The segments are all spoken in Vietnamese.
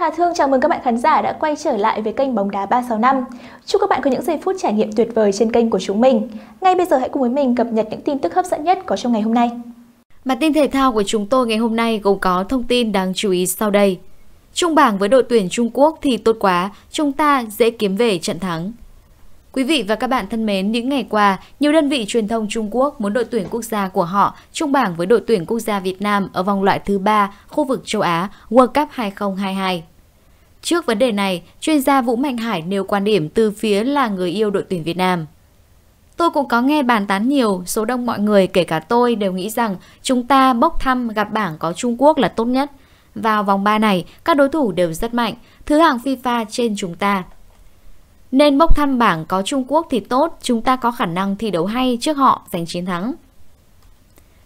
Hà Thương chào mừng các bạn khán giả đã quay trở lại với kênh Bóng đá 365. Chúc các bạn có những giây phút trải nghiệm tuyệt vời trên kênh của chúng mình. Ngay bây giờ hãy cùng với mình cập nhật những tin tức hấp dẫn nhất có trong ngày hôm nay. Bản tin thể thao của chúng tôi ngày hôm nay gồm có thông tin đáng chú ý sau đây. Trung bảng với đội tuyển Trung Quốc thì tốt quá, chúng ta dễ kiếm về trận thắng. Quý vị và các bạn thân mến, những ngày qua, nhiều đơn vị truyền thông Trung Quốc muốn đội tuyển quốc gia của họ trung bảng với đội tuyển quốc gia Việt Nam ở vòng loại thứ 3 khu vực châu Á World Cup 2022. Trước vấn đề này, chuyên gia Vũ Mạnh Hải nêu quan điểm từ phía là người yêu đội tuyển Việt Nam. Tôi cũng có nghe bàn tán nhiều, số đông mọi người kể cả tôi đều nghĩ rằng chúng ta bốc thăm gặp bảng có Trung Quốc là tốt nhất. Vào vòng 3 này, các đối thủ đều rất mạnh, thứ hạng FIFA trên chúng ta, nên bốc thăm bảng có Trung Quốc thì tốt, chúng ta có khả năng thi đấu hay trước họ giành chiến thắng.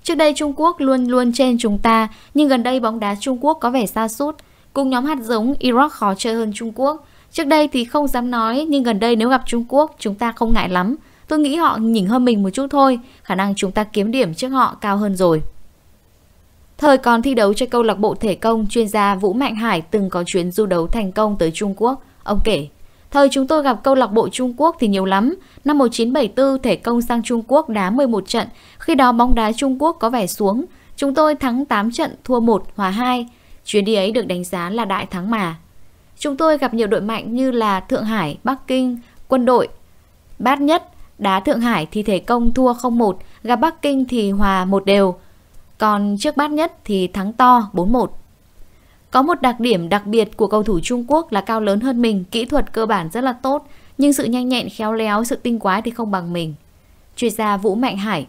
Trước đây Trung Quốc luôn luôn trên chúng ta, nhưng gần đây bóng đá Trung Quốc có vẻ xa sút Cùng nhóm hạt giống, Iraq khó chơi hơn Trung Quốc. Trước đây thì không dám nói, nhưng gần đây nếu gặp Trung Quốc, chúng ta không ngại lắm. Tôi nghĩ họ nhỉnh hơn mình một chút thôi, khả năng chúng ta kiếm điểm trước họ cao hơn rồi. Thời còn thi đấu cho câu lạc bộ thể công, chuyên gia Vũ Mạnh Hải từng có chuyến du đấu thành công tới Trung Quốc. Ông kể, Thời chúng tôi gặp câu lạc bộ Trung Quốc thì nhiều lắm. Năm 1974 thể công sang Trung Quốc đá 11 trận, khi đó bóng đá Trung Quốc có vẻ xuống. Chúng tôi thắng 8 trận, thua 1, hòa 2. Chuyến đi ấy được đánh giá là đại thắng mà. Chúng tôi gặp nhiều đội mạnh như là Thượng Hải, Bắc Kinh, quân đội. Bát nhất, đá Thượng Hải thì thể công thua 0-1, gặp Bắc Kinh thì hòa 1 đều. Còn trước bát nhất thì thắng to 4-1. Có một đặc điểm đặc biệt của cầu thủ Trung Quốc là cao lớn hơn mình, kỹ thuật cơ bản rất là tốt, nhưng sự nhanh nhẹn khéo léo, sự tinh quái thì không bằng mình. Chuyên gia Vũ Mạnh Hải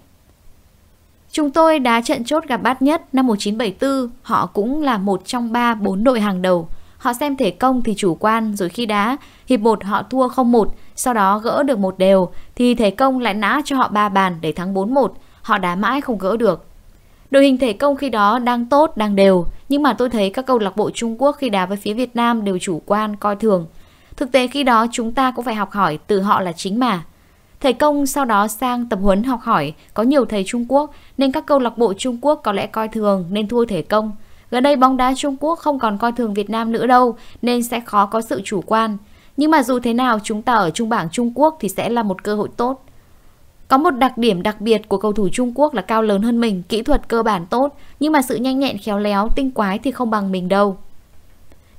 Chúng tôi đá trận chốt gặp bát nhất năm 1974, họ cũng là một trong ba bốn đội hàng đầu. Họ xem thể công thì chủ quan, rồi khi đá, hiệp một họ thua 0-1, sau đó gỡ được một đều, thì thể công lại nã cho họ ba bàn để thắng 4-1, họ đá mãi không gỡ được. Đội hình thể công khi đó đang tốt, đang đều, nhưng mà tôi thấy các câu lạc bộ Trung Quốc khi đá với phía Việt Nam đều chủ quan, coi thường. Thực tế khi đó chúng ta cũng phải học hỏi từ họ là chính mà. Thầy công sau đó sang tập huấn học hỏi, có nhiều thầy Trung Quốc nên các câu lạc bộ Trung Quốc có lẽ coi thường nên thua thể công. Gần đây bóng đá Trung Quốc không còn coi thường Việt Nam nữa đâu nên sẽ khó có sự chủ quan. Nhưng mà dù thế nào chúng ta ở trung bảng Trung Quốc thì sẽ là một cơ hội tốt. Có một đặc điểm đặc biệt của cầu thủ Trung Quốc là cao lớn hơn mình, kỹ thuật cơ bản tốt, nhưng mà sự nhanh nhẹn khéo léo, tinh quái thì không bằng mình đâu.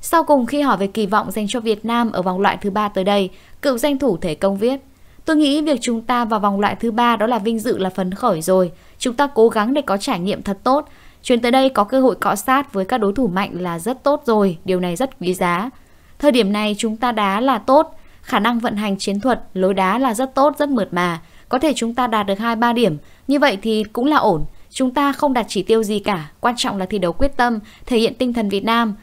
Sau cùng khi hỏi về kỳ vọng dành cho Việt Nam ở vòng loại thứ ba tới đây, cựu danh thủ thể công viết Tôi nghĩ việc chúng ta vào vòng loại thứ ba đó là vinh dự là phấn khởi rồi. Chúng ta cố gắng để có trải nghiệm thật tốt. Chuyến tới đây có cơ hội cọ sát với các đối thủ mạnh là rất tốt rồi, điều này rất quý giá. Thời điểm này chúng ta đá là tốt, khả năng vận hành chiến thuật, lối đá là rất tốt, rất mượt mà. Có thể chúng ta đạt được 2-3 điểm, như vậy thì cũng là ổn. Chúng ta không đặt chỉ tiêu gì cả, quan trọng là thi đấu quyết tâm, thể hiện tinh thần Việt Nam.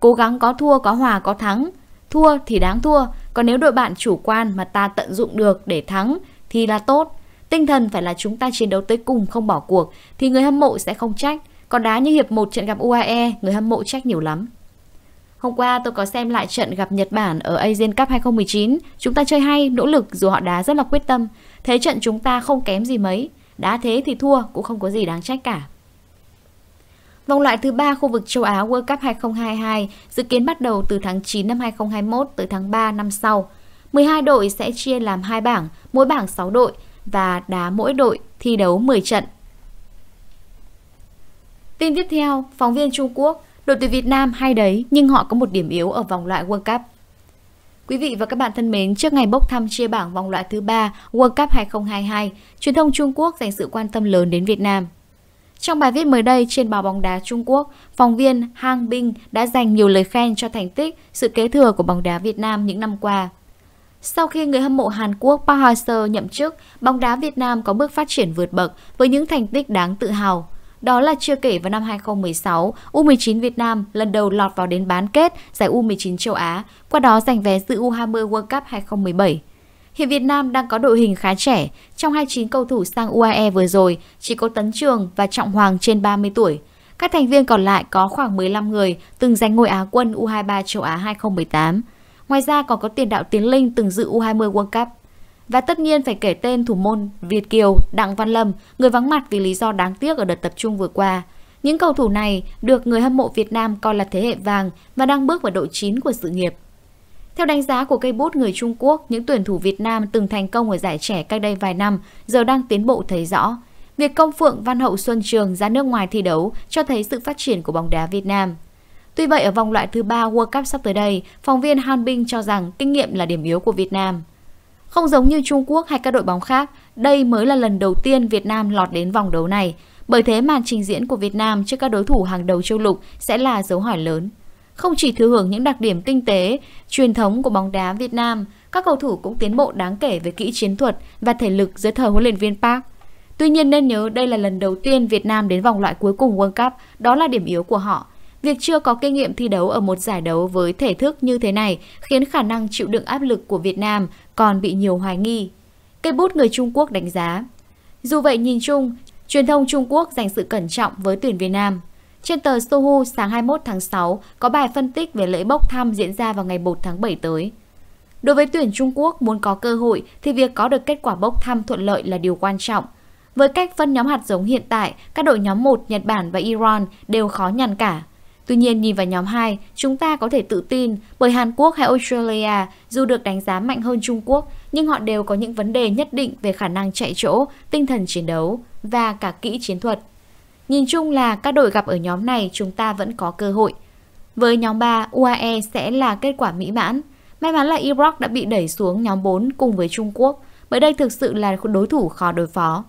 Cố gắng có thua, có hòa, có thắng. Thua thì đáng thua, còn nếu đội bạn chủ quan mà ta tận dụng được để thắng thì là tốt. Tinh thần phải là chúng ta chiến đấu tới cùng không bỏ cuộc thì người hâm mộ sẽ không trách. Còn đá như hiệp một trận gặp UAE, người hâm mộ trách nhiều lắm. Hôm qua tôi có xem lại trận gặp Nhật Bản ở Asian Cup 2019. Chúng ta chơi hay, nỗ lực dù họ đá rất là quyết tâm. Thế trận chúng ta không kém gì mấy, đã thế thì thua cũng không có gì đáng trách cả. Vòng loại thứ 3 khu vực châu Á World Cup 2022 dự kiến bắt đầu từ tháng 9 năm 2021 tới tháng 3 năm sau. 12 đội sẽ chia làm hai bảng, mỗi bảng 6 đội và đá mỗi đội thi đấu 10 trận. Tin tiếp theo, phóng viên Trung Quốc, đội tuyển Việt Nam hay đấy nhưng họ có một điểm yếu ở vòng loại World Cup. Quý vị và các bạn thân mến, trước ngày bốc thăm chia bảng vòng loại thứ 3 World Cup 2022, truyền thông Trung Quốc dành sự quan tâm lớn đến Việt Nam. Trong bài viết mới đây trên báo bóng đá Trung Quốc, phóng viên Hang Bing đã dành nhiều lời khen cho thành tích, sự kế thừa của bóng đá Việt Nam những năm qua. Sau khi người hâm mộ Hàn Quốc Park Hang-seo nhậm chức, bóng đá Việt Nam có bước phát triển vượt bậc với những thành tích đáng tự hào. Đó là chưa kể vào năm 2016, U19 Việt Nam lần đầu lọt vào đến bán kết giải U19 châu Á, qua đó giành vé dự U20 World Cup 2017. Hiện Việt Nam đang có đội hình khá trẻ, trong 29 cầu thủ sang UAE vừa rồi chỉ có Tấn Trường và Trọng Hoàng trên 30 tuổi. Các thành viên còn lại có khoảng 15 người từng giành ngôi Á quân U23 châu Á 2018. Ngoài ra còn có tiền đạo Tiến Linh từng dự U20 World Cup. Và tất nhiên phải kể tên thủ môn Việt Kiều, Đặng Văn Lâm, người vắng mặt vì lý do đáng tiếc ở đợt tập trung vừa qua. Những cầu thủ này được người hâm mộ Việt Nam coi là thế hệ vàng và đang bước vào độ chín của sự nghiệp. Theo đánh giá của cây bút người Trung Quốc, những tuyển thủ Việt Nam từng thành công ở giải trẻ cách đây vài năm giờ đang tiến bộ thấy rõ. Việc công phượng Văn Hậu Xuân Trường ra nước ngoài thi đấu cho thấy sự phát triển của bóng đá Việt Nam. Tuy vậy, ở vòng loại thứ ba World Cup sắp tới đây, phóng viên Han Bing cho rằng kinh nghiệm là điểm yếu của Việt Nam. Không giống như Trung Quốc hay các đội bóng khác, đây mới là lần đầu tiên Việt Nam lọt đến vòng đấu này. Bởi thế màn trình diễn của Việt Nam trước các đối thủ hàng đầu châu lục sẽ là dấu hỏi lớn. Không chỉ thừa hưởng những đặc điểm tinh tế, truyền thống của bóng đá Việt Nam, các cầu thủ cũng tiến bộ đáng kể về kỹ chiến thuật và thể lực dưới thời huấn luyện viên Park. Tuy nhiên nên nhớ đây là lần đầu tiên Việt Nam đến vòng loại cuối cùng World Cup, đó là điểm yếu của họ. Việc chưa có kinh nghiệm thi đấu ở một giải đấu với thể thức như thế này khiến khả năng chịu đựng áp lực của Việt Nam còn bị nhiều hoài nghi. Cây bút người Trung Quốc đánh giá. Dù vậy nhìn chung, truyền thông Trung Quốc dành sự cẩn trọng với tuyển Việt Nam. Trên tờ Sohu sáng 21 tháng 6 có bài phân tích về lễ bốc thăm diễn ra vào ngày 1 tháng 7 tới. Đối với tuyển Trung Quốc muốn có cơ hội thì việc có được kết quả bốc thăm thuận lợi là điều quan trọng. Với cách phân nhóm hạt giống hiện tại, các đội nhóm 1 Nhật Bản và Iran đều khó nhằn cả. Tuy nhiên nhìn vào nhóm 2, chúng ta có thể tự tin bởi Hàn Quốc hay Australia dù được đánh giá mạnh hơn Trung Quốc, nhưng họ đều có những vấn đề nhất định về khả năng chạy chỗ, tinh thần chiến đấu và cả kỹ chiến thuật. Nhìn chung là các đội gặp ở nhóm này chúng ta vẫn có cơ hội. Với nhóm 3, UAE sẽ là kết quả mỹ mãn. May mắn là Iraq đã bị đẩy xuống nhóm 4 cùng với Trung Quốc, bởi đây thực sự là đối thủ khó đối phó.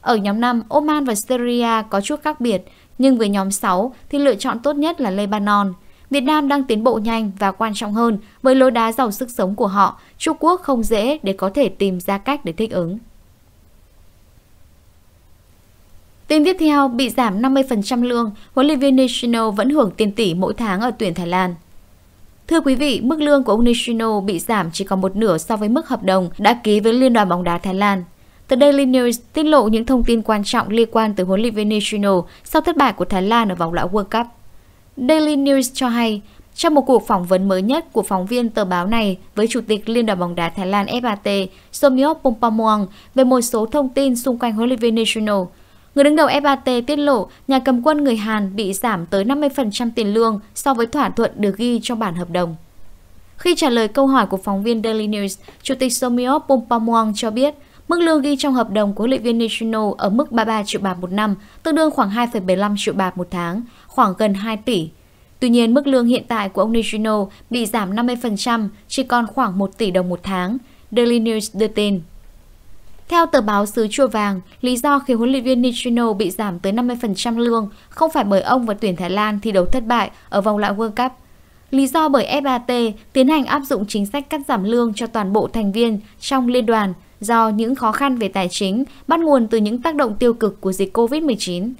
Ở nhóm 5, Oman và Syria có chút khác biệt nhưng với nhóm 6 thì lựa chọn tốt nhất là Lebanon. Việt Nam đang tiến bộ nhanh và quan trọng hơn với lối đá giàu sức sống của họ, Trung Quốc không dễ để có thể tìm ra cách để thích ứng. Tin tiếp theo, bị giảm 50% lương, huấn luyện viên Nishino vẫn hưởng tiền tỷ mỗi tháng ở tuyển Thái Lan. Thưa quý vị, mức lương của ông Nishino bị giảm chỉ còn một nửa so với mức hợp đồng đã ký với Liên đoàn bóng đá Thái Lan. The Daily News tiết lộ những thông tin quan trọng liên quan tới huấn luyện viên Nishino sau thất bại của Thái Lan ở vòng loại World Cup. Daily News cho hay, trong một cuộc phỏng vấn mới nhất của phóng viên tờ báo này với Chủ tịch Liên đoàn bóng đá Thái Lan FAT Somyok Pompamuang về một số thông tin xung quanh huấn luyện viên National, người đứng đầu FAT tiết lộ nhà cầm quân người Hàn bị giảm tới 50% tiền lương so với thỏa thuận được ghi trong bản hợp đồng. Khi trả lời câu hỏi của phóng viên Daily News, Chủ tịch Somyok Pompamuang cho biết Mức lương ghi trong hợp đồng của huấn luyện viên Nishino ở mức 33 triệu bạt một năm, tương đương khoảng 2,75 triệu bạt một tháng, khoảng gần 2 tỷ. Tuy nhiên, mức lương hiện tại của ông Nishino bị giảm 50%, chỉ còn khoảng 1 tỷ đồng một tháng, Daily News đưa tin. Theo tờ báo xứ Chùa Vàng, lý do khiến huấn luyện viên Nishino bị giảm tới 50% lương không phải bởi ông và tuyển Thái Lan thi đấu thất bại ở vòng loại World Cup. Lý do bởi FAT tiến hành áp dụng chính sách cắt giảm lương cho toàn bộ thành viên trong liên đoàn do những khó khăn về tài chính bắt nguồn từ những tác động tiêu cực của dịch COVID-19.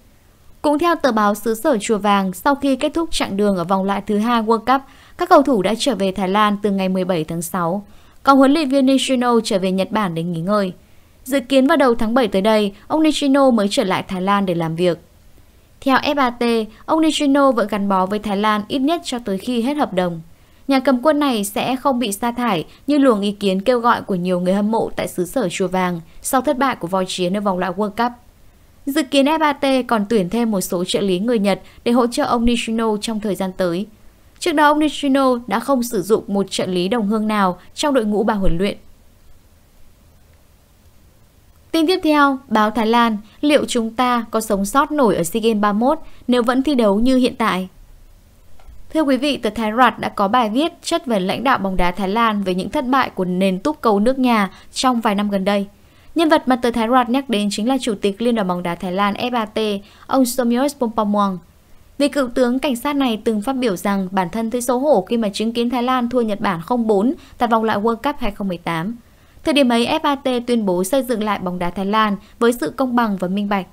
Cũng theo tờ báo xứ sở Chùa Vàng, sau khi kết thúc chặng đường ở vòng loại thứ hai World Cup, các cầu thủ đã trở về Thái Lan từ ngày 17 tháng 6, còn huấn luyện viên Nishino trở về Nhật Bản để nghỉ ngơi. Dự kiến vào đầu tháng 7 tới đây, ông Nishino mới trở lại Thái Lan để làm việc. Theo FAT, ông Nishino vẫn gắn bó với Thái Lan ít nhất cho tới khi hết hợp đồng. Nhà cầm quân này sẽ không bị sa thải như luồng ý kiến kêu gọi của nhiều người hâm mộ tại xứ sở Chùa Vàng sau thất bại của voi chiến ở vòng loại World Cup. Dự kiến FAT còn tuyển thêm một số trợ lý người Nhật để hỗ trợ ông Nishino trong thời gian tới. Trước đó ông Nishino đã không sử dụng một trợ lý đồng hương nào trong đội ngũ bà huấn luyện. Tin tiếp theo, báo Thái Lan, liệu chúng ta có sống sót nổi ở SEA Games 31 nếu vẫn thi đấu như hiện tại? Thưa quý vị, tờ Thái Rạt đã có bài viết chất vấn lãnh đạo bóng đá Thái Lan về những thất bại của nền túc cầu nước nhà trong vài năm gần đây. Nhân vật mà tờ Thái Rạt nhắc đến chính là Chủ tịch Liên đoàn bóng đá Thái Lan FAT, ông Somios Pompomwang. Vị cựu tướng cảnh sát này từng phát biểu rằng bản thân thấy xấu hổ khi mà chứng kiến Thái Lan thua Nhật Bản 0-4 tại vòng loại World Cup 2018. Thời điểm ấy, FAT tuyên bố xây dựng lại bóng đá Thái Lan với sự công bằng và minh bạch.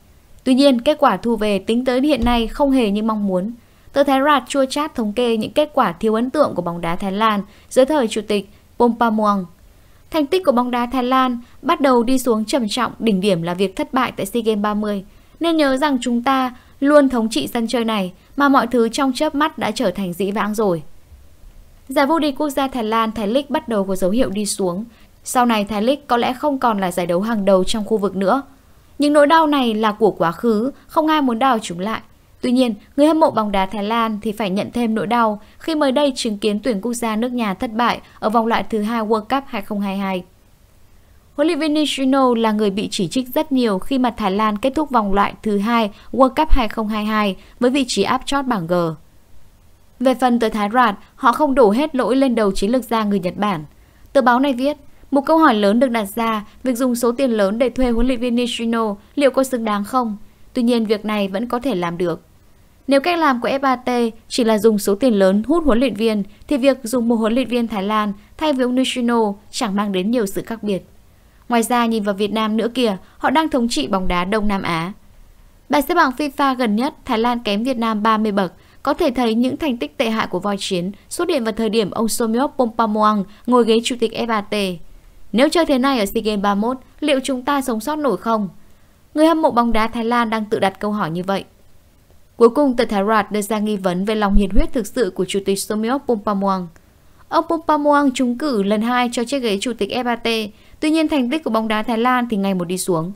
Tuy nhiên, kết quả thu về tính tới hiện nay không hề như mong muốn. Tờ Thái Rạt chua chát thống kê những kết quả thiếu ấn tượng của bóng đá Thái Lan dưới thời chủ tịch Pompamuang. Thành tích của bóng đá Thái Lan bắt đầu đi xuống trầm trọng, đỉnh điểm là việc thất bại tại SEA Games 30. Nên nhớ rằng chúng ta luôn thống trị sân chơi này mà mọi thứ trong chớp mắt đã trở thành dĩ vãng rồi. Giải vô địch quốc gia Thái Lan Thái League bắt đầu có dấu hiệu đi xuống. Sau này Thái League có lẽ không còn là giải đấu hàng đầu trong khu vực nữa. Những nỗi đau này là của quá khứ, không ai muốn đào chúng lại. Tuy nhiên, người hâm mộ bóng đá Thái Lan thì phải nhận thêm nỗi đau khi mới đây chứng kiến tuyển quốc gia nước nhà thất bại ở vòng loại thứ hai World Cup 2022. Huấn luyện viên Nishino là người bị chỉ trích rất nhiều khi mà Thái Lan kết thúc vòng loại thứ hai World Cup 2022 với vị trí áp chót bảng G. Về phần tờ Thái Rạt, họ không đổ hết lỗi lên đầu chiến lược gia người Nhật Bản. Tờ báo này viết, một câu hỏi lớn được đặt ra, việc dùng số tiền lớn để thuê huấn luyện viên Nishino liệu có xứng đáng không? Tuy nhiên, việc này vẫn có thể làm được. Nếu cách làm của FAT chỉ là dùng số tiền lớn hút huấn luyện viên, thì việc dùng một huấn luyện viên Thái Lan thay vì ông Nishino chẳng mang đến nhiều sự khác biệt. Ngoài ra nhìn vào Việt Nam nữa kìa, họ đang thống trị bóng đá Đông Nam Á. Bài xếp bảng FIFA gần nhất, Thái Lan kém Việt Nam 30 bậc, có thể thấy những thành tích tệ hại của voi chiến xuất hiện vào thời điểm ông Somyok Pompamuang ngồi ghế chủ tịch FAT. Nếu chơi thế này ở SEA Games 31, liệu chúng ta sống sót nổi không? Người hâm mộ bóng đá Thái Lan đang tự đặt câu hỏi như vậy. Cuối cùng, tờ Thái Rạt đưa ra nghi vấn về lòng nhiệt huyết thực sự của Chủ tịch Somiok Pompamuang. Ông Pompamuang trúng cử lần hai cho chiếc ghế Chủ tịch FAT, tuy nhiên thành tích của bóng đá Thái Lan thì ngày một đi xuống.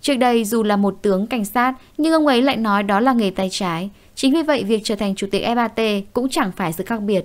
Trước đây dù là một tướng cảnh sát nhưng ông ấy lại nói đó là nghề tay trái. Chính vì vậy việc trở thành chủ tịch FAT cũng chẳng phải sự khác biệt.